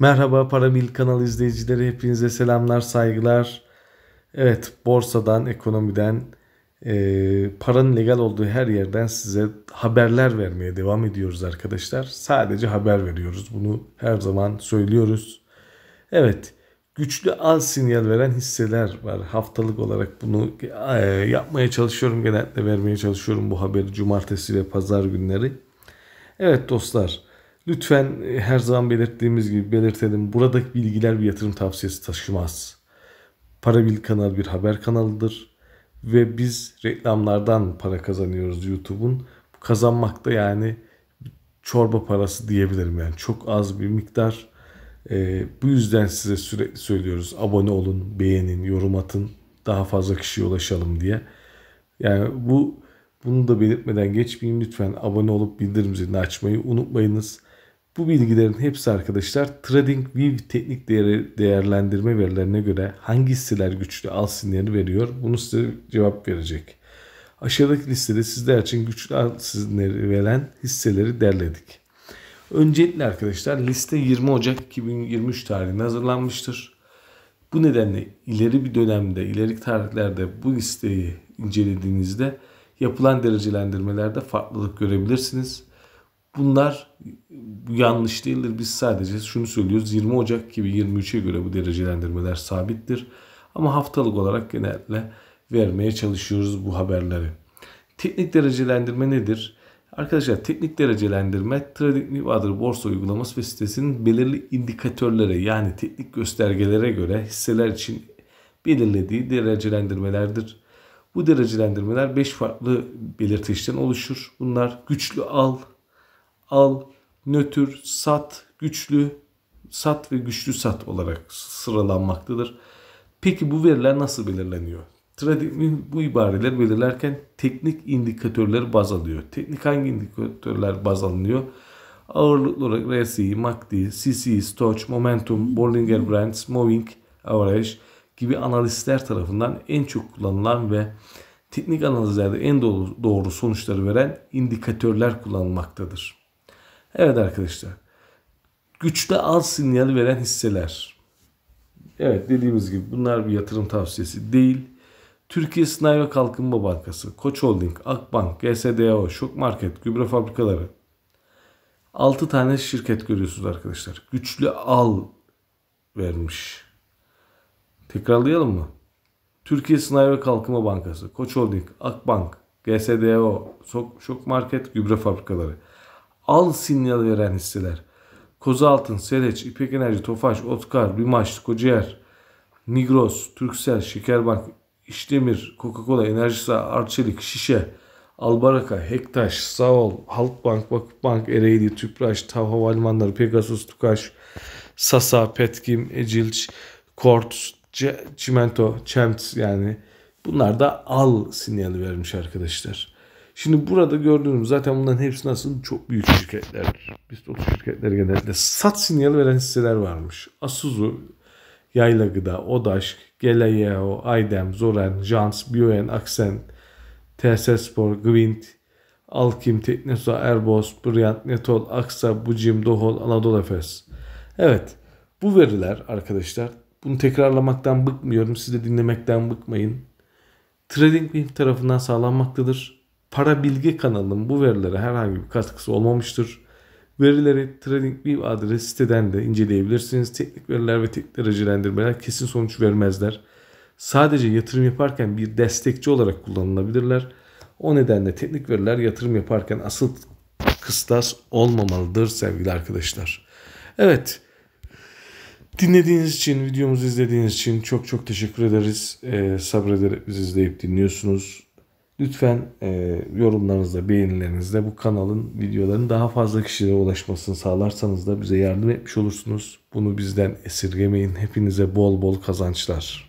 Merhaba Paramil kanal izleyicileri hepinize selamlar saygılar. Evet borsadan ekonomiden e, paranın legal olduğu her yerden size haberler vermeye devam ediyoruz arkadaşlar. Sadece haber veriyoruz bunu her zaman söylüyoruz. Evet güçlü al sinyal veren hisseler var. Haftalık olarak bunu e, yapmaya çalışıyorum genellikle vermeye çalışıyorum bu haberi cumartesi ve pazar günleri. Evet dostlar. Lütfen e, her zaman belirttiğimiz gibi belirtelim. Buradaki bilgiler bir yatırım tavsiyesi taşımaz. Parabil kanal bir haber kanalıdır. Ve biz reklamlardan para kazanıyoruz YouTube'un. Kazanmak da yani çorba parası diyebilirim yani. Çok az bir miktar. Ee, bu yüzden size sürekli söylüyoruz. Abone olun, beğenin, yorum atın. Daha fazla kişiye ulaşalım diye. Yani bu bunu da belirtmeden geçmeyin. Lütfen abone olup bildirim zilini açmayı unutmayınız. Bu bilgilerin hepsi arkadaşlar TradingView teknik değeri değerlendirme verilerine göre hangi hisseler güçlü al sinyali veriyor bunu size cevap verecek. Aşağıdaki listede sizler için güçlü al sinyali veren hisseleri derledik. Öncelikle arkadaşlar liste 20 Ocak 2023 tarihinde hazırlanmıştır. Bu nedenle ileri bir dönemde, ileri tarihlerde bu listeyi incelediğinizde yapılan derecelendirmelerde farklılık görebilirsiniz. Bunlar yanlış değildir. Biz sadece şunu söylüyoruz. 20 Ocak gibi 23'e göre bu derecelendirmeler sabittir. Ama haftalık olarak genelde vermeye çalışıyoruz bu haberleri. Teknik derecelendirme nedir? Arkadaşlar teknik derecelendirme Trading Water borsa uygulaması ve sitesinin belirli indikatörlere yani teknik göstergelere göre hisseler için belirlediği derecelendirmelerdir. Bu derecelendirmeler 5 farklı belirtişten oluşur. Bunlar güçlü al, al, nötr, sat, güçlü, sat ve güçlü sat olarak sıralanmaktadır. Peki bu veriler nasıl belirleniyor? Trading'in bu ibareler belirlerken teknik indikatörler baz alıyor. Teknik hangi indikatörler baz alınıyor? Ağırlıklı olarak RSI, MACD, CC, Stoch, Momentum, Bollinger Brands, Moving Average gibi analistler tarafından en çok kullanılan ve teknik analizlerde en doğru, doğru sonuçları veren indikatörler kullanılmaktadır. Evet arkadaşlar. Güçte al sinyali veren hisseler. Evet dediğimiz gibi bunlar bir yatırım tavsiyesi değil. Türkiye Sınav ve Kalkınma Bankası, Koç Holding, Akbank, GSDO, Şok Market, Gübre Fabrikaları. 6 tane şirket görüyorsunuz arkadaşlar. Güçlü al vermiş. Tekrarlayalım mı? Türkiye Sınav ve Kalkınma Bankası, Koç Holding, Akbank, GSDO, Şok Market, Gübre Fabrikaları al sinyal veren hisseler. Kozaltın, Seleç, İpek Enerji, Tofaş, Otkar, Lümaş, Kocaer, Migros, Türksel, Şekerbank, İşdemir, Coca-Cola, Enerjisa, Arçelik, Şişe, Albaraka, Hektaş, Saol, Halkbank, Vakıfbank, Ereğli, Tüpraş, Tav Havalimanları, Pegasus, Tukaş, Sasa, Petkim, Ecilç, Kort, Çimento, Çemt yani bunlar da al sinyali vermiş arkadaşlar. Şimdi burada gördüğünüz zaten bunların hepsi nasıl çok büyük şirketler. Biz o şirketler genelde sat sinyali veren hisseler varmış. Asuzu, Yayla Gıda, Odaş, Geleyeo, Aydem, Zoran, Jans, Bioen, Aksen, TS Spor, Gwint, Alkim, Teknosa, Airbus, Bryant, Netol, Aksa, Bucim, Dohol, Anadolu Efes. Evet bu veriler arkadaşlar bunu tekrarlamaktan bıkmıyorum. Siz de dinlemekten bıkmayın. TradingView tarafından sağlanmaktadır. Para Bilgi kanalının bu verilere herhangi bir katkısı olmamıştır. Verileri TradingView adresi siteden de inceleyebilirsiniz. Teknik veriler ve teknik derecelendirmeler kesin sonuç vermezler. Sadece yatırım yaparken bir destekçi olarak kullanılabilirler. O nedenle teknik veriler yatırım yaparken asıl kıstas olmamalıdır sevgili arkadaşlar. Evet. Dinlediğiniz için, videomuzu izlediğiniz için çok çok teşekkür ederiz. Ee, sabrederek bizi izleyip dinliyorsunuz. Lütfen e, yorumlarınızda, beğenilerinizde bu kanalın videoların daha fazla kişiye ulaşmasını sağlarsanız da bize yardım etmiş olursunuz. Bunu bizden esirgemeyin. Hepinize bol bol kazançlar.